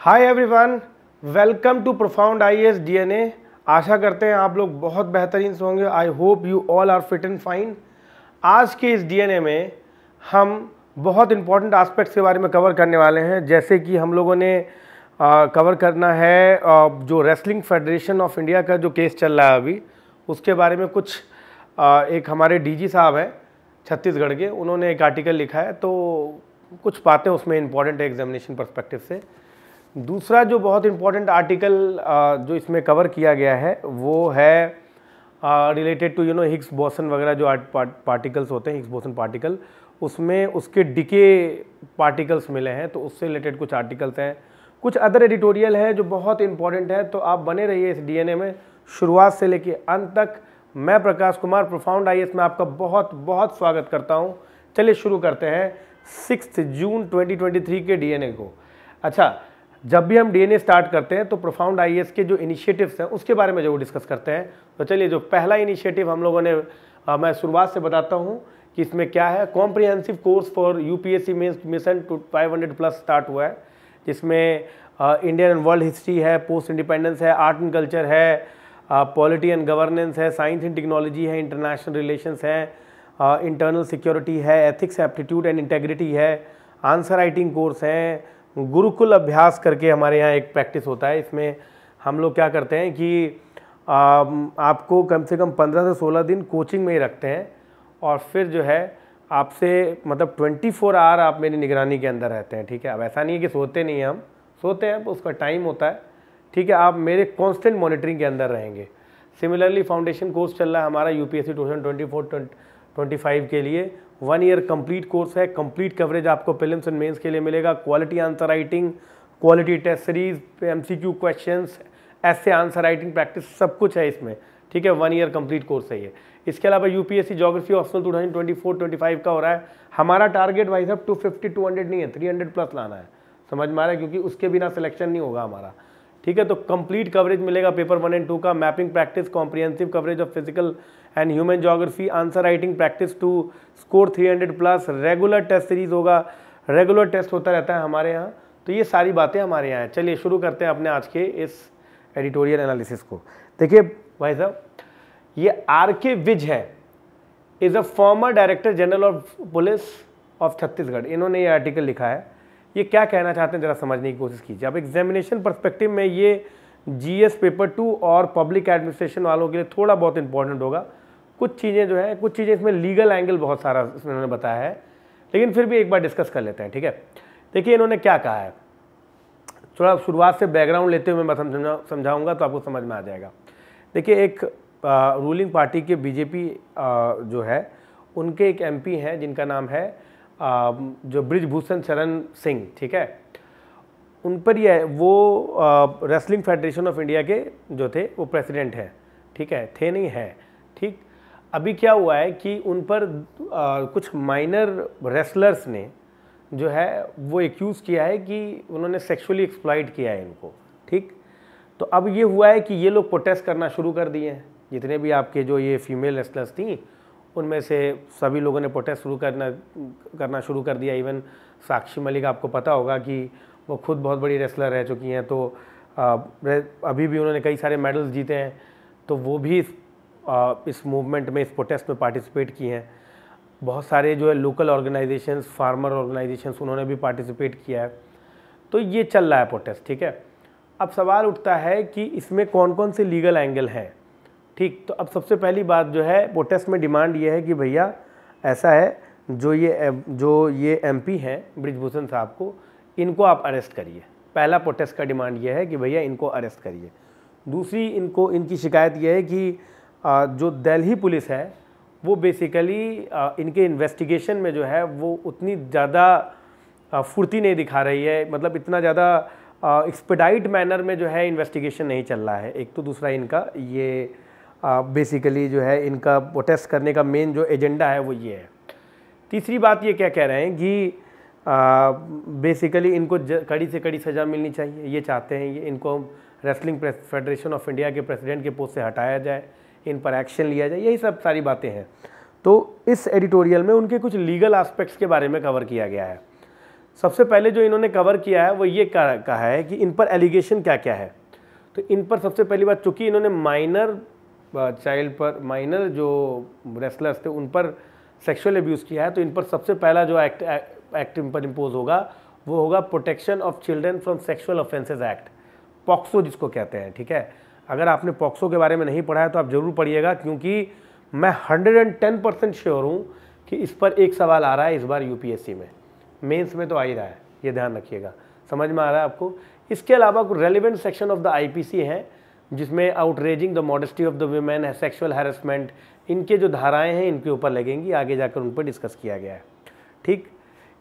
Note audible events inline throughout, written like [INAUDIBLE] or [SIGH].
Hi everyone welcome to Profound IAS DNA आशा करते हैं आप लोग बहुत बेहतरीन से होंगे I hope you all are fit and fine आज के इस डीएनए में हम बहुत इंपॉर्टेंट एस्पेक्ट्स के बारे में कवर करने वाले हैं जैसे कि हम लोगों ने आ, कवर करना है आ, जो रेसलिंग फेडरेशन ऑफ इंडिया का जो केस चल रहा है अभी उसके बारे में कुछ आ, एक हमारे डी साहब हैं छत्तीसगढ़ के उन्होंने एक आर्टिकल लिखा है तो कुछ बातें उसमें इंपॉर्टेंट है एग्जामिनेशन परस्पेक्टिव से दूसरा जो बहुत इम्पोर्टेंट आर्टिकल जो इसमें कवर किया गया है वो है related to you know Higgs boson वगैरह जो पार्टिकल्स होते हैं हिग्स बोसन पार्टिकल उसमें उसके डिके पार्टिकल्स मिले हैं तो उससे रिलेटेड कुछ आर्टिकल्स हैं कुछ अदर एडिटोरियल है जो बहुत इंपॉर्टेंट है तो आप बने रहिए इस डीएनए में शुरुआत से लेके अंत तक मैं प्रकाश कुमार प्रोफाउंड आई में आपका बहुत बहुत स्वागत करता हूँ चलिए शुरू करते हैं सिक्स जून ट्वेंटी के डी को अच्छा जब भी हम डीएनए स्टार्ट करते हैं तो प्रोफाउंड आईएएस e के जो इनिशिएटिव्स हैं उसके बारे में वो डिस्कस करते हैं तो चलिए जो पहला इनिशिएटिव हम लोगों ने आ, मैं शुरुआत से बताता हूँ कि इसमें क्या है comprehensive course for U P mission two five plus start हुआ है जिसमें इंडियन एंड वर्ल्ड हिस्ट्री है पोस्ट इंडिपेंडेंस है आर्ट एंड कल्चर है पॉलिटी एंड गवर्नेंस है साइंस एंड टेक्नोलॉजी है इंटरनेशनल रिलेशंस है इंटरनल सिक्योरिटी है एथिक्स एप्टीट्यूड एंड इंटेग्रिटी है आंसर राइटिंग कोर्स हैं गुरुकुल अभ्यास करके हमारे यहाँ एक प्रैक्टिस होता है इसमें हम लोग क्या करते हैं कि आपको कम से कम पंद्रह से सोलह दिन कोचिंग में ही रखते हैं और फिर जो है आपसे मतलब ट्वेंटी फोर आवर आप मेरी निगरानी के अंदर रहते हैं ठीक है अब ऐसा नहीं है कि सोते नहीं हैं हम सोते हैं उसका टाइम होता है ठीक है आप मेरे कॉन्स्टेंट मॉनिटरिंग के अंदर रहेंगे सिमिलरली फाउंडेशन कोर्स चल रहा है हमारा U P S C twenty four twenty five के लिए वन ईयर कंप्लीट कोर्स है कंप्लीट कवरेज आपको प्रिलिम्स एंड मेंस के लिए मिलेगा quality answer writing quality test series M C Q question ऐसे आंसर राइटिंग प्रैक्टिस सब कुछ है इसमें ठीक है वन ईयर कंप्लीट कोर्स है ये इसके अलावा U P S C geography optional two thousand twenty four twenty five का हो रहा है हमारा टारगेट वाइज साहब टू फिफ्टी टू हंड्रेड नहीं है थ्री हंड्रेड प्लस लाना है समझ में आ रहा है क्योंकि उसके बिना सिलेक्शन नहीं होगा हमारा ठीक है तो कंप्लीट कवरेज मिलेगा पेपर वन एंड टू का mapping practice comprehensive coverage of physical and human geography answer writing practice to score 300 plus regular test series होगा रेगुलर टेस्ट होता रहता है हमारे यहाँ तो ये सारी बातें हमारे यहाँ हैं चलिए शुरू करते हैं अपने आज के इस एडिटोरियल एनालिसिस को देखिए भाई साहब ये आर के विज है is a former director general of police of Chhattisgarh इन्होंने ये आर्टिकल लिखा है ये क्या कहना चाहते हैं जरा समझने की कोशिश कीजिए अब एग्जामिनेशन परस्पेक्टिव में ये जीएस पेपर टू और पब्लिक एडमिनिस्ट्रेशन वालों के लिए थोड़ा बहुत इंपॉर्टेंट होगा कुछ चीज़ें जो हैं कुछ चीज़ें इसमें लीगल एंगल बहुत सारा इसमें इन्होंने बताया है लेकिन फिर भी एक बार डिस्कस कर लेते हैं ठीक है देखिए इन्होंने क्या कहा है थोड़ा शुरुआत से बैकग्राउंड लेते हुए मैं समझा समझाऊँगा तो आपको समझ में आ जाएगा देखिए एक आ, रूलिंग पार्टी के बीजेपी जो है उनके एक एम हैं जिनका नाम है आ, जो ब्रिजभूषण शरण सिंह ठीक है उन पर यह वो आ, रेसलिंग फेडरेशन ऑफ इंडिया के जो थे वो प्रेसिडेंट हैं ठीक है थे नहीं है ठीक अभी क्या हुआ है कि उन पर आ, कुछ माइनर रेसलर्स ने जो है वो एक्यूज़ किया है कि उन्होंने सेक्सुअली एक्सप्लाइट किया है इनको ठीक तो अब ये हुआ है कि ये लोग प्रोटेस्ट करना शुरू कर दिए हैं जितने भी आपके जो ये फीमेल रेसलर्स थी उनमें से सभी लोगों ने प्रोटेस्ट शुरू करना करना शुरू कर दिया इवन साक्षी मलिक आपको पता होगा कि वो खुद बहुत बड़ी रेसलर रह चुकी हैं तो आ, अभी भी उन्होंने कई सारे मेडल्स जीते हैं तो वो भी इस मूवमेंट में इस प्रोटेस्ट में पार्टिसिपेट की हैं बहुत सारे जो है लोकल ऑर्गेनाइजेशंस फार्मर ऑर्गेनाइजेशंस उन्होंने भी पार्टिसिपेट किया है तो ये चल रहा है प्रोटेस्ट ठीक है अब सवाल उठता है कि इसमें कौन कौन से लीगल एंगल हैं ठीक तो अब सबसे पहली बात जो है प्रोटेस्ट में डिमांड ये है कि भैया ऐसा है जो ये जो ये पी हैं ब्रिजभूषण साहब को इनको आप अरेस्ट करिए पहला प्रोटेस्ट का डिमांड ये है कि भैया इनको अरेस्ट करिए दूसरी इनको इनकी शिकायत ये है कि जो दिल्ली पुलिस है वो बेसिकली इनके इन्वेस्टिगेशन में जो है वो उतनी ज़्यादा फुर्ती नहीं दिखा रही है मतलब इतना ज़्यादा एक्सपेडाइट मैनर में जो है इन्वेस्टिगेशन नहीं चल रहा है एक तो दूसरा इनका ये बेसिकली जो है इनका प्रोटेस्ट करने का मेन जो एजेंडा है वो ये है तीसरी बात ये क्या कह रहे हैं कि बेसिकली इनको कड़ी से कड़ी सज़ा मिलनी चाहिए ये चाहते हैं ये इनको रेसलिंग फेडरेशन ऑफ इंडिया के प्रेसिडेंट के पोस्ट से हटाया जाए इन पर एक्शन लिया जाए यही सब सारी बातें हैं तो इस एडिटोरियल में उनके कुछ लीगल एस्पेक्ट्स के बारे में कवर किया गया है सबसे पहले जो इन्होंने कवर किया है वो ये कहा है कि इन पर एलिगेशन क्या क्या है तो इन पर सबसे पहली बात चूँकि इन्होंने माइनर चाइल्ड पर माइनर जो रेसलर्स थे उन पर सेक्सुअल अब्यूज़ किया है तो इन पर सबसे पहला जो एक्ट एक्ट इन पर इम्पोज होगा वो होगा protection of children from sexual offences act POCSO जिसको कहते हैं ठीक है अगर आपने पॉक्सो के बारे में नहीं पढ़ा है तो आप ज़रूर पढ़िएगा क्योंकि मैं 110 परसेंट श्योर हूँ कि इस पर एक सवाल आ रहा है इस बार यूपीएससी में मेंस में तो आ ही रहा है ये ध्यान रखिएगा समझ में आ रहा है आपको इसके अलावा कुछ relevant section of the IPC हैं जिसमें outraging the modesty of the women है सेक्शुअल हेरसमेंट इनके जो धाराएं हैं इनके ऊपर लगेंगी आगे जाकर उन पर डिस्कस किया गया है ठीक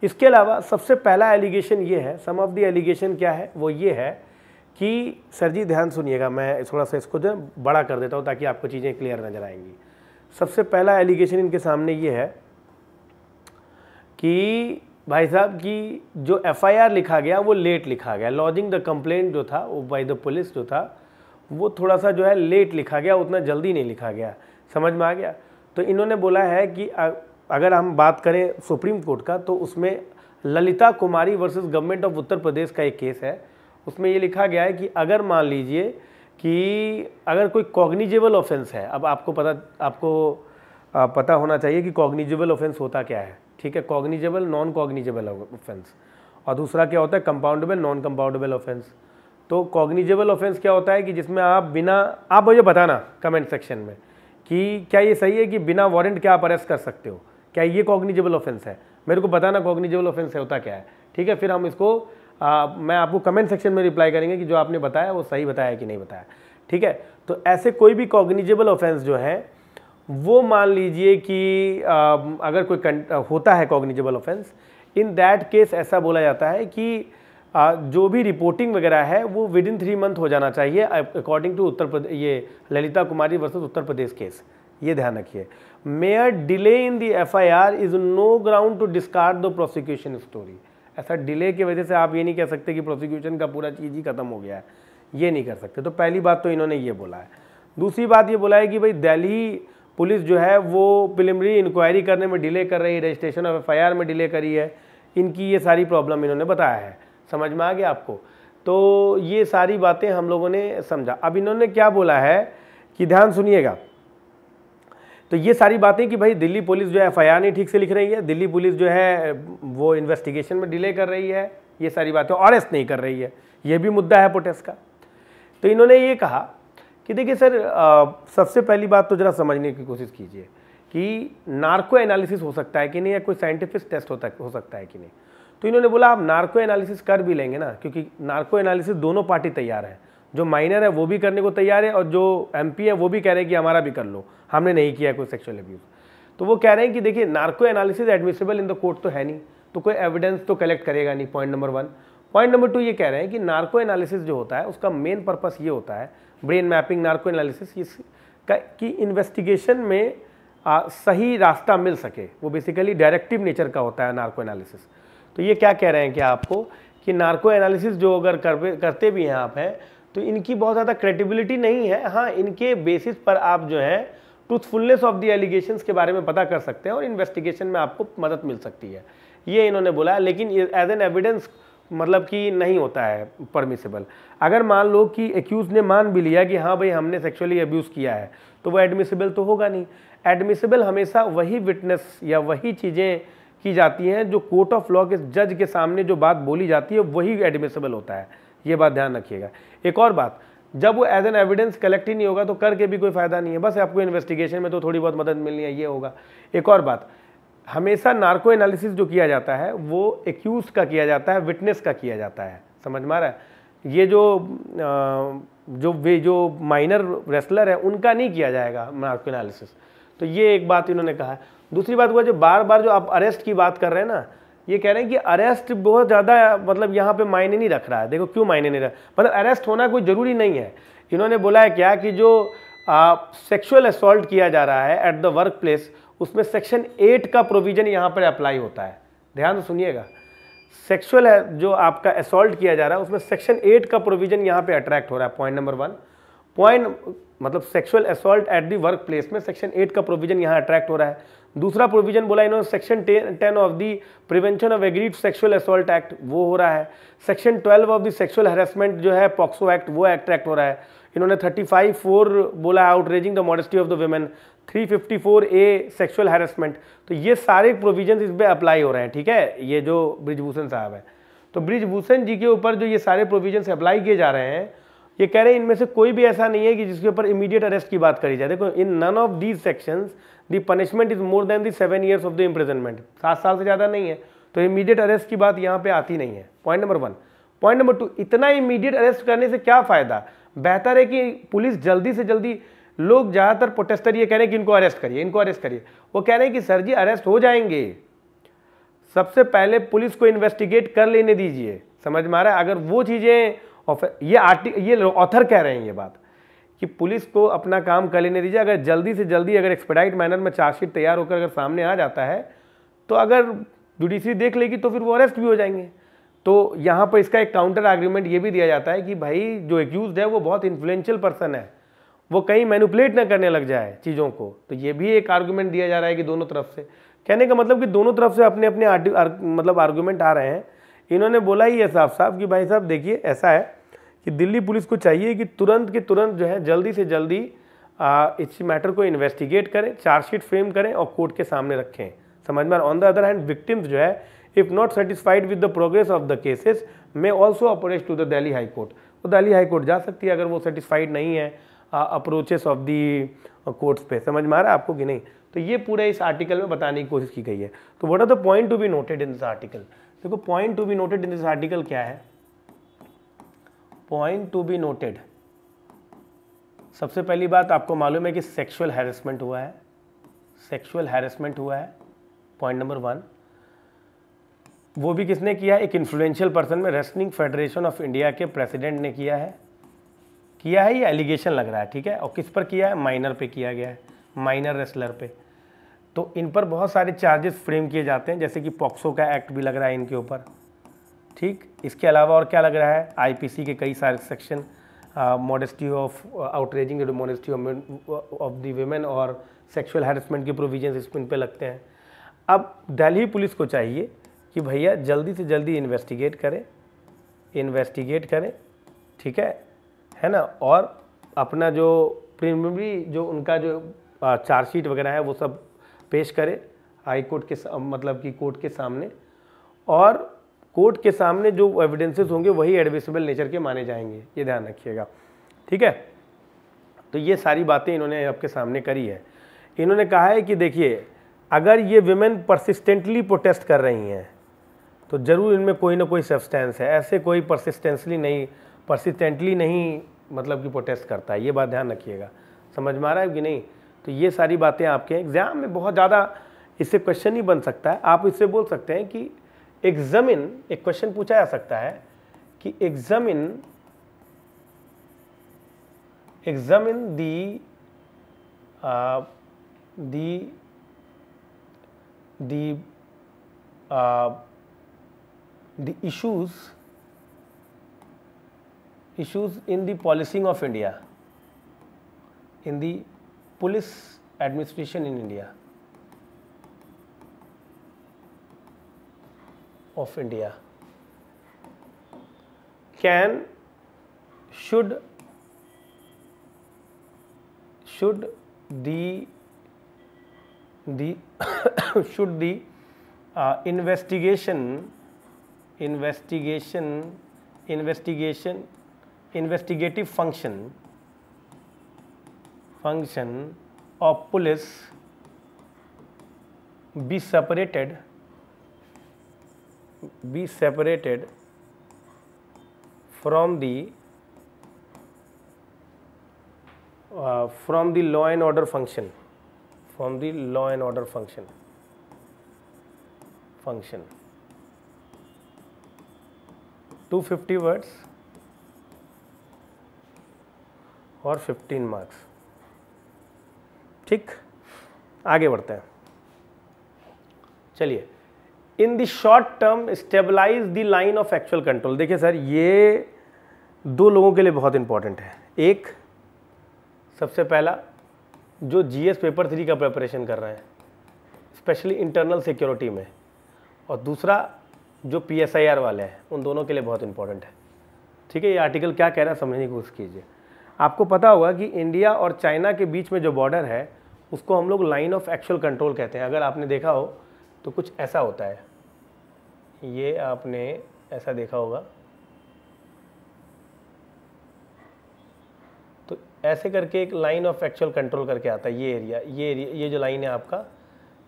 इसके अलावा सबसे पहला एलिगेशन ये है सम ऑफ द एलिगेशन क्या है वो ये है कि सर जी ध्यान सुनिएगा मैं थोड़ा सा इसको जो बड़ा कर देता हूँ ताकि आपको चीज़ें क्लियर नजर आएंगी सबसे पहला एलिगेशन इनके सामने ये है कि भाई साहब की जो एफआईआर लिखा गया वो लेट लिखा गया लॉजिंग द कंप्लेंट जो था वो बाई द पुलिस जो था वो थोड़ा सा जो है लेट लिखा गया उतना जल्दी नहीं लिखा गया समझ में आ गया तो इन्होंने बोला है कि अगर हम बात करें सुप्रीम कोर्ट का तो उसमें Lalita Kumari versus government of Uttar Pradesh का एक केस है उसमें ये लिखा गया है कि अगर मान लीजिए कि अगर कोई कॉग्निजेबल ऑफेंस है अब आपको पता आपको पता होना चाहिए कि कॉग्निजेबल ऑफेंस होता क्या है ठीक है कॉग्निजेबल नॉन कॉग्निजेबल ऑफेंस और दूसरा क्या होता है कंपाउंडेबल नॉन कंपाउंडेबल ऑफेंस तो कॉग्निजेबल ऑफेंस क्या होता है कि जिसमें आप बिना आप मुझे बताना कमेंट सेक्शन में कि क्या ये सही है कि बिना वारंट क्या आप अरेस्ट कर सकते हो क्या ये कॉग्निजेबल ऑफेंस है मेरे को बताना कॉग्निजेबल ऑफेंस होता क्या है ठीक है फिर हम इसको आ, मैं आपको कमेंट सेक्शन में रिप्लाई करेंगे कि जो आपने बताया वो सही बताया कि नहीं बताया ठीक है तो ऐसे कोई भी कॉग्निजेबल ऑफेंस जो है वो मान लीजिए कि आ, अगर कोई होता है cognizable offence in that case ऐसा बोला जाता है कि आ, जो भी रिपोर्टिंग वगैरह है वो विद इन थ्री मंथ हो जाना चाहिए अकॉर्डिंग टू उत्तर प्रदेश ये ललिता कुमारी वर्सेज उत्तर प्रदेश केस ये ध्यान रखिए mere delay in the F I R is no ground to discard the prosecution story ऐसा डिले की वजह से आप ये नहीं कह सकते कि प्रोसिक्यूशन का पूरा चीज़ ही ख़त्म हो गया है ये नहीं कर सकते तो पहली बात तो इन्होंने ये बोला है दूसरी बात ये बोला है कि भाई दिल्ली पुलिस जो है वो प्रिलिमिनरी इंक्वायरी करने में डिले कर रही है रजिस्ट्रेशन ऑफ एफ में डिले करी है इनकी ये सारी प्रॉब्लम इन्होंने बताया है समझ में आ गया आपको तो ये सारी बातें हम लोगों ने समझा अब इन्होंने क्या बोला है कि ध्यान सुनिएगा तो ये सारी बातें कि भाई दिल्ली पुलिस जो है एफ नहीं ठीक से लिख रही है दिल्ली पुलिस जो है वो इन्वेस्टिगेशन में डिले कर रही है ये सारी बातें अरेस्ट नहीं कर रही है ये भी मुद्दा है पोटेस का तो इन्होंने ये कहा कि देखिए सर आ, सबसे पहली बात तो ज़रा समझने की कोशिश कीजिए कि नार्को एनालिसिस हो सकता है कि नहीं या कोई साइंटिफिक टेस्ट होता हो सकता है कि नहीं तो इन्होंने बोला आप नार्को एनालिसिस कर भी लेंगे ना क्योंकि नार्को एनालिसिस दोनों पार्टी तैयार हैं जो माइनर है वो भी करने को तैयार है और जो एम है वो भी कह रहे हैं कि हमारा भी कर लो हमने नहीं किया कोई सेक्शुअल अब्यूज़ तो वो कह रहे हैं कि देखिए narco analysis admissible in the court तो है नहीं तो कोई एविडेंस तो कलेक्ट करेगा नहीं point number one point number two ये कह रहे हैं कि नार्को एनालिसिस जो होता है उसका मेन पर्पस ये होता है ब्रेन मैपिंग नार्को एनालिसिस इस कि इन्वेस्टिगेशन में आ, सही रास्ता मिल सके वो बेसिकली डायरेक्टिव नेचर का होता है नार्को एनालिसिस तो ये क्या कह रहे हैं कि आपको कि नार्को एनालिसिस जो अगर करते भी हैं आप हैं तो इनकी बहुत ज़्यादा क्रेडिबिलिटी नहीं है हाँ इनके बेसिस पर आप जो है ट्रूथफुलनेस ऑफ दी एलिगेशन के बारे में पता कर सकते हैं और इन्वेस्टिगेशन में आपको मदद मिल सकती है ये इन्होंने बोला लेकिन एज एन एविडेंस मतलब कि नहीं होता है परमिसेबल अगर मान लो कि एक्यूज़ ने मान भी लिया कि हाँ भाई हमने सेक्सुअली अब्यूज़ किया है तो वो एडमिसिबल तो होगा नहीं एडमिसिबल हमेशा वही विटनेस या वही चीज़ें की जाती हैं जो कोर्ट ऑफ लॉ के जज के सामने जो बात बोली जाती है वही एडमिसिबल होता है ये बात ध्यान रखिएगा एक और बात जब वो एज एन एविडेंस कलेक्ट ही नहीं होगा तो करके भी कोई फ़ायदा नहीं है बस आपको इन्वेस्टिगेशन में तो थोड़ी बहुत मदद मिलनी है ये होगा एक और बात हमेशा नार्को एनालिसिस जो किया जाता है वो एक्यूज़ का किया जाता है विटनेस का किया जाता है समझ में आ रहा है ये जो जो वे जो माइनर रेस्लर है उनका नहीं किया जाएगा नार्को एनालिसिस तो ये एक बात इन्होंने कहा है दूसरी बात हुआ जो बार बार जो आप अरेस्ट की बात कर रहे हैं ना ये कह रहे हैं कि अरेस्ट बहुत ज़्यादा मतलब यहाँ पे मायने नहीं रख रहा है देखो क्यों मायने नहीं रख मतलब अरेस्ट होना कोई ज़रूरी नहीं है इन्होंने बोला है क्या कि जो सेक्सुअल असोल्ट किया जा रहा है एट द वर्क प्लेस उसमें सेक्शन एट का प्रोविज़न यहाँ पर अप्लाई होता है ध्यान तो सुनिएगा सेक्सुअल जो आपका असॉल्ट किया जा रहा है उसमें सेक्शन एट का प्रोविज़न यहाँ पर अट्रैक्ट हो रहा है पॉइंट नंबर वन पॉइंट मतलब sexual assault at the work place में सेक्शन एट का प्रोविज़न यहाँ अट्रैक्ट हो रहा है दूसरा प्रोविजन बोला इन्होंने section ten of the prevention of agreed sexual assault act वो हो रहा है section twelve of the sexual harassment जो है पॉक्सो एक्ट वो एक्ट एक्ट हो रहा है इन्होंने थर्टी फाइव फोर बोला outraging the modesty of the women four A sexual harassment तो ये सारे प्रोविजन इस पर अप्लाई हो रहे हैं ठीक है ये जो ब्रिजभूषण साहब हैं तो ब्रिजभूषण जी के ऊपर जो ये सारे प्रोविजन अप्लाई किए जा रहे हैं ये कह रहे हैं इनमें से कोई भी ऐसा नहीं है कि जिसके ऊपर इमीडिएट अरेस्ट की बात करी जाए देखो in none of these sections the punishment is more than the seven years of the imprisonment सात साल से ज़्यादा नहीं है तो इमीडिएट अरेस्ट की बात यहाँ पे आती नहीं है point number one point number two इतना इमीडिएट अरेस्ट करने से क्या फ़ायदा बेहतर है कि पुलिस जल्दी से जल्दी लोग ज़्यादातर प्रोटेस्टर ये कह रहे हैं कि इनको अरेस्ट करिए इनको अरेस्ट करिए वो कह रहे हैं कि सर जी अरेस्ट हो जाएंगे सबसे पहले पुलिस को इन्वेस्टिगेट कर लेने दीजिए समझ में आ रहा है अगर वो चीज़ें ये आर्टिक ये ऑथर कह रहे हैं ये बात कि पुलिस को अपना काम कर लेने दीजिए अगर जल्दी से जल्दी अगर एक्सपेडाइट मैनर में चार्जशीट तैयार होकर अगर सामने आ जाता है तो अगर जुडिशरी देख लेगी तो फिर वो अरेस्ट भी हो जाएंगे तो यहाँ पर इसका एक काउंटर आर्ग्यूमेंट ये भी दिया जाता है कि भाई जो एक्यूज है वो बहुत इन्फ्लुएंशियल पर्सन है वो कहीं मैनुपलेट ना करने लग जाए चीज़ों को तो ये भी एक आर्ग्यूमेंट दिया जा रहा है कि दोनों तरफ से कहने का मतलब कि दोनों तरफ से अपने अपने आर्ग, मतलब आर्ग्यूमेंट आ रहे हैं इन्होंने बोला ही है साफ साफ कि भाई साहब देखिए ऐसा है कि दिल्ली पुलिस को चाहिए कि तुरंत के तुरंत जो है जल्दी से जल्दी आ, इस मैटर को इन्वेस्टिगेट करें चार्जशीट फ्रेम करें और कोर्ट के सामने रखें समझ में on the other hand victims जो है if not satisfied with the progress of the cases may also approach to the Delhi high court वो दिल्ली हाई कोर्ट जा सकती है अगर वो सेटिस्फाइड नहीं है अप्रोचेस ऑफ दी कोर्ट्स पे समझ में आ रहा है आपको कि नहीं तो ये पूरा इस आर्टिकल में बताने की कोशिश की गई है तो what are the point to be noted in this article देखो point to be noted in this article क्या है पॉइंट टू बी नोटेड सबसे पहली बात आपको मालूम है कि सेक्सुअल हैरेसमेंट हुआ है सेक्सुअल हैरेसमेंट हुआ है पॉइंट नंबर वन वो भी किसने किया एक इन्फ्लुएंशियल पर्सन में रेस्लिंग फेडरेशन ऑफ इंडिया के प्रेसिडेंट ने किया है किया है ये एलिगेशन लग रहा है ठीक है और किस पर किया है माइनर पे किया गया है माइनर रेसलर पे तो इन पर बहुत सारे चार्जेस फ्रेम किए जाते हैं जैसे कि पॉक्सो का एक्ट भी लग रहा है इनके ऊपर ठीक इसके अलावा और क्या लग रहा है आईपीसी के कई सारे section modesty of outraging modesty of the women और सेक्शुअल हेरसमेंट के प्रोविजन इसमें पे लगते हैं अब दिल्ली पुलिस को चाहिए कि भैया जल्दी से जल्दी इन्वेस्टिगेट करें इन्वेस्टिगेट करें ठीक है है ना और अपना जो प्रीमरी जो उनका जो चार्जशीट वगैरह है वो सब पेश करें हाई कोर्ट के मतलब कि कोर्ट के सामने और कोर्ट के सामने जो एविडेंसेस होंगे वही एडमिसिबल नेचर के माने जाएंगे ये ध्यान रखिएगा ठीक है तो ये सारी बातें इन्होंने आपके सामने करी है इन्होंने कहा है कि देखिए अगर ये विमेन परसिस्टेंटली प्रोटेस्ट कर रही हैं तो ज़रूर इनमें कोई ना कोई सब्सटेंस है ऐसे कोई परसिस्टेंसली नहीं परसिस्टेंटली नहीं मतलब कि प्रोटेस्ट करता है ये बात ध्यान रखिएगा समझ में आ रहा है कि नहीं तो ये सारी बातें आपके एग्ज़ाम में बहुत ज़्यादा इससे क्वेश्चन ही बन सकता है आप इससे बोल सकते हैं कि एग्जामिन एक क्वेश्चन पूछा जा सकता है कि examine examine the the the the issues issues in the policing of India in the police administration in India of India. Can, should, should the, the [COUGHS] should the uh, investigation, investigation, investigation, investigative function, function of police be separated be separated from the uh, from the law and order function from the law and order function function 250 words और 15 marks ठीक आगे बढ़ते हैं चलिए in the short term stabilize the line of actual control देखिए sir ये दो लोगों के लिए बहुत इंपॉर्टेंट है एक सबसे पहला जो जीएस पेपर थ्री का प्रिपरेशन कर रहे हैं स्पेशली इंटरनल सिक्योरिटी में और दूसरा जो पी वाले हैं उन दोनों के लिए बहुत इंपॉर्टेंट है ठीक है ये आर्टिकल क्या कह रहा है समझने की कोशिश कीजिए आपको पता होगा कि इंडिया और चाइना के बीच में जो बॉर्डर है उसको हम लोग लाइन ऑफ एक्चुअल कंट्रोल कहते हैं अगर आपने देखा हो तो कुछ ऐसा होता है ये आपने ऐसा देखा होगा तो ऐसे करके एक लाइन ऑफ एक्चुअल कंट्रोल करके आता है ये एरिया ये एरिया ये जो लाइन है आपका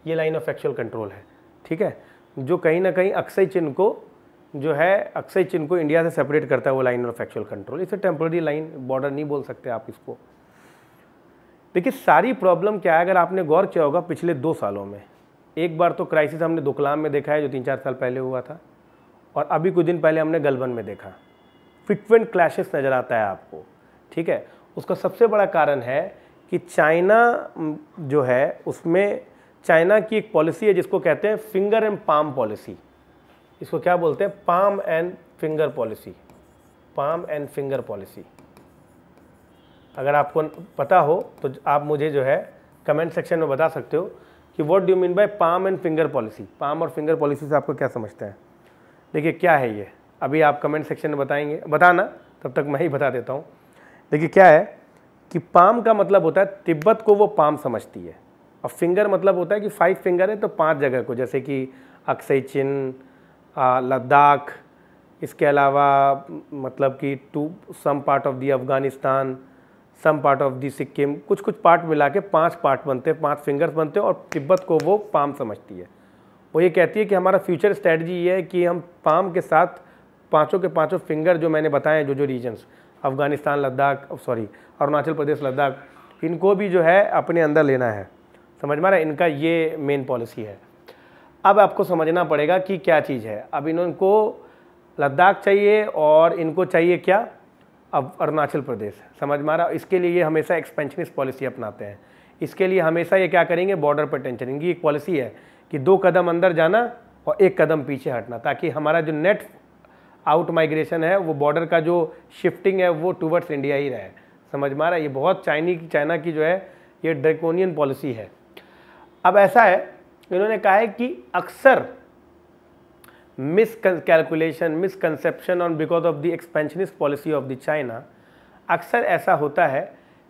ये लाइन ऑफ एक्चुअल कंट्रोल है ठीक है जो कहीं ना कहीं अक्षय चिन्ह को जो है अक्षय चिन्ह को इंडिया से सेपरेट करता है वो लाइन ऑफ एक्चुअल कंट्रोल इसे टेम्प्रेरी लाइन बॉर्डर नहीं बोल सकते आप इसको देखिए सारी प्रॉब्लम क्या है अगर आपने गौर किया होगा पिछले दो सालों में एक बार तो क्राइसिस हमने दुकलाम में देखा है जो तीन चार साल पहले हुआ था और अभी कुछ दिन पहले हमने गलबन में देखा फ्रिक्वेंट क्लैशेस नज़र आता है आपको ठीक है उसका सबसे बड़ा कारण है कि चाइना जो है उसमें चाइना की एक पॉलिसी है जिसको कहते हैं फिंगर एंड पाम पॉलिसी इसको क्या बोलते हैं palm and finger policy palm and finger policy अगर आपको पता हो तो आप मुझे जो है कमेंट सेक्शन में बता सकते हो कि what do mean by palm and finger policy palm और फिंगर पॉलिसी से आपको क्या समझते हैं देखिए क्या है ये अभी आप कमेंट सेक्शन में बताएंगे बताना तब तक मैं ही बता देता हूँ देखिए क्या है कि पाम का मतलब होता है तिब्बत को वो पाम समझती है और फिंगर मतलब होता है कि फाइव फिंगर है तो पांच जगह को जैसे कि अक्सई चिन लद्दाख इसके अलावा मतलब कि to some part of the Afghanistan some part of the Sikkim कुछ कुछ पार्ट मिला के पाँच पार्ट बनते हैं पाँच फिंगर्स बनते हैं और तिब्बत को वो पाम समझती है वो ये कहती है कि हमारा फ्यूचर स्ट्रेटजी ये है कि हम पाम के साथ पाँचों के पाँचों फिंगर जो मैंने बताए जो जो regions Afghanistan Ladakh sorry oh, Arunachal Pradesh Ladakh इनको भी जो है अपने अंदर लेना है समझ में आ रहा इनका ये मेन पॉलिसी है अब आपको समझना पड़ेगा कि क्या चीज़ है अब इनको लद्दाख चाहिए और इनको चाहिए क्या अब अरुणाचल प्रदेश समझ मारा इसके लिए ये हमेशा एक्सपेंशनिस्ट पॉलिसी अपनाते हैं इसके लिए हमेशा ये क्या करेंगे बॉर्डर पर टेंशन इनकी एक पॉलिसी है कि दो कदम अंदर जाना और एक कदम पीछे हटना ताकि हमारा जो नेट आउट माइग्रेशन है वो बॉर्डर का जो शिफ्टिंग है वो टूवर्ड्स इंडिया ही रहे समझ मारा ये बहुत चाइनी चाइना की जो है ये ड्रेकोनियन पॉलिसी है अब ऐसा है इन्होंने कहा है कि अक्सर calculation misconception on because of the expansionist policy of the China अक्सर ऐसा होता है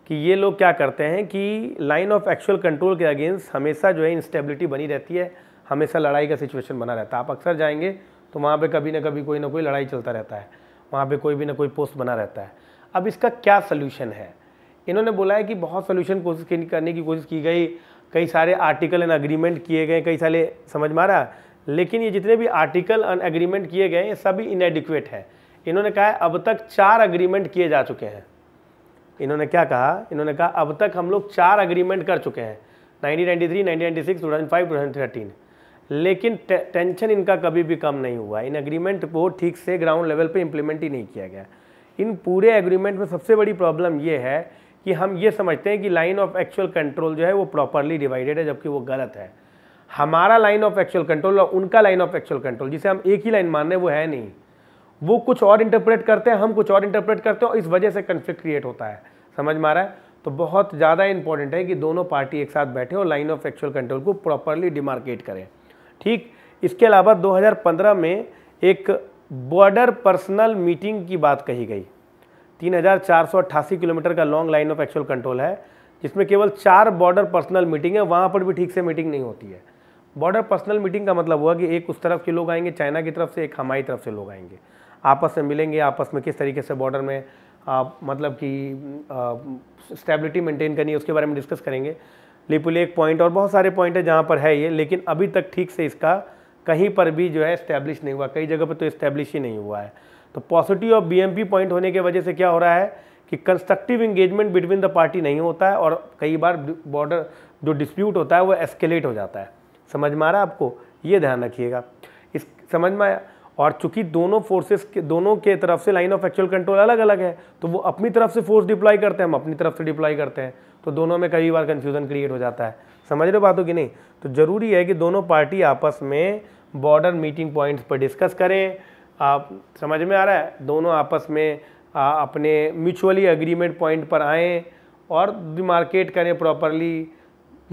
कि ये लोग क्या करते हैं कि लाइन ऑफ एक्चुअल कंट्रोल के अगेंस्ट हमेशा जो है इंस्टेबिलिटी बनी रहती है हमेशा लड़ाई का सिचुएशन बना रहता है आप अक्सर जाएंगे तो वहाँ पे कभी ना कभी कोई ना कोई लड़ाई चलता रहता है वहाँ पे कोई भी ना कोई पोस्ट बना रहता है अब इसका क्या सोल्यूशन है इन्होंने बोला है कि बहुत सोल्यूशन कोशिश करने की कोशिश की गई कई सारे आर्टिकल एंड अग्रीमेंट किए गए कई सारे समझ मारा लेकिन ये जितने भी आर्टिकल एंड एग्रीमेंट किए गए हैं सभी इनएडिक्वेट हैं इन्होंने कहा है अब तक चार अग्रीमेंट किए जा चुके हैं इन्होंने क्या कहा इन्होंने कहा अब तक हम लोग चार अग्रीमेंट कर चुके हैं 1993, 1996, 2005, 2013 लेकिन टे, टेंशन इनका कभी भी कम नहीं हुआ इन एग्रीमेंट को ठीक से ग्राउंड लेवल पे इम्प्लीमेंट ही नहीं किया गया इन पूरे एग्रीमेंट में सबसे बड़ी प्रॉब्लम ये है कि हम ये समझते हैं कि लाइन ऑफ एक्चुअल कंट्रोल जो है वो प्रॉपरली डिवाइडेड है जबकि वो गलत है हमारा लाइन ऑफ एक्चुअल कंट्रोल और उनका लाइन ऑफ एक्चुअल कंट्रोल जिसे हम एक ही लाइन मान रहे हैं वो है नहीं वो कुछ और इंटरप्रेट करते हैं हम कुछ और इंटरप्रेट करते हैं और इस वजह से कन्फ्लिक्ट क्रिएट होता है समझ में आ रहा है तो बहुत ज़्यादा इंपॉर्टेंट है कि दोनों पार्टी एक साथ बैठे और लाइन ऑफ एक्चुअल कंट्रोल को प्रॉपरली डिमार्केट करें ठीक इसके अलावा 2015 में एक बॉर्डर पर्सनल मीटिंग की बात कही गई तीन किलोमीटर का long line of actual control है जिसमें केवल चार बॉर्डर पर्सनल मीटिंग है वहाँ पर भी ठीक से मीटिंग नहीं होती है बॉर्डर पर्सनल मीटिंग का मतलब हुआ कि एक उस तरफ के लोग आएंगे चाइना की तरफ से एक हमारी तरफ से लोग आएंगे आपस में मिलेंगे आपस में किस तरीके से बॉर्डर में आप मतलब कि स्टेबिलिटी मेंटेन करनी है उसके बारे में डिस्कस करेंगे लिपुल एक पॉइंट और बहुत सारे पॉइंट है जहाँ पर है ये लेकिन अभी तक ठीक से इसका कहीं पर भी जो है इस्टेब्लिश नहीं हुआ कई जगह पर तो इस्टेब्लिश ही नहीं हुआ है तो पॉजिटिव ऑफ बी पॉइंट होने की वजह से क्या हो रहा है कि constructive engagement between the party नहीं होता है और कई बार बॉर्डर जो डिस्प्यूट होता है वो एस्केलेट हो जाता है समझ में आ रहा है आपको ये ध्यान रखिएगा इस समझ में आया और चूंकि दोनों फोर्सेस के दोनों के तरफ से लाइन ऑफ एक्चुअल कंट्रोल अलग अलग है तो वो अपनी तरफ से फोर्स डिप्लॉय करते हैं हम अपनी तरफ से डिप्लॉय करते हैं तो दोनों में कई बार कन्फ्यूजन क्रिएट हो जाता है समझ रहे हो कि नहीं तो ज़रूरी है कि दोनों पार्टी आपस में बॉर्डर मीटिंग पॉइंट्स पर डिस्कस करें आप समझ में आ रहा है दोनों आपस में आ, अपने म्यूचुअली एग्रीमेंट पॉइंट पर आएँ और डिमार्केट करें प्रॉपरली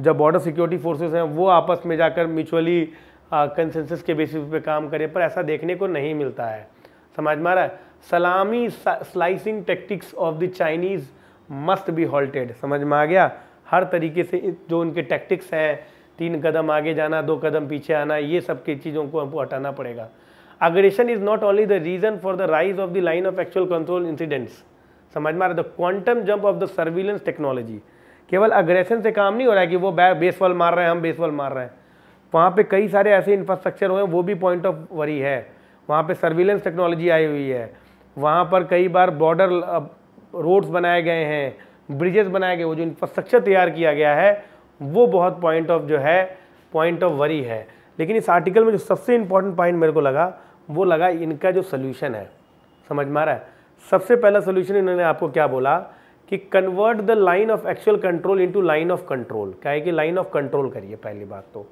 जब बॉर्डर सिक्योरिटी फोर्सेस हैं वो आपस में जाकर म्यूचुअली कंसेंसस के बेसिस पे काम करें पर ऐसा देखने को नहीं मिलता है समझ में आ रहा है salami slicing tactics of the Chinese must be halted समझ में आ गया हर तरीके से जो उनके टैक्टिक्स हैं तीन कदम आगे जाना दो कदम पीछे आना ये सब की चीज़ों को हमको हटाना पड़ेगा aggression is not only the reason for the rise of the line of actual control incidents समझ में आ रहा है the quantum jump of the surveillance technology केवल अग्रेशन से काम नहीं हो रहा है कि वो बेस बॉल मार रहे हैं हम बेस बॉल मार रहे हैं वहाँ पे कई सारे ऐसे इंफ्रास्ट्रक्चर हुए हैं वो भी पॉइंट ऑफ वरी है वहाँ पे सर्विलेंस टेक्नोलॉजी आई हुई है वहाँ पर कई बार बॉर्डर रोड्स बनाए गए हैं ब्रिजेस बनाए गए वो जो इंफ्रास्ट्रक्चर तैयार किया गया है वो बहुत पॉइंट ऑफ जो है पॉइंट ऑफ वरी है लेकिन इस आर्टिकल में जो सबसे इंपॉर्टेंट पॉइंट मेरे को लगा वो लगा इनका जो सोल्यूशन है समझ में आ रहा है सबसे पहला सोल्यूशन इन्होंने आपको क्या बोला कि convert the line of actual control into line of control क्या है कि लाइन ऑफ कंट्रोल करिए पहली बात तो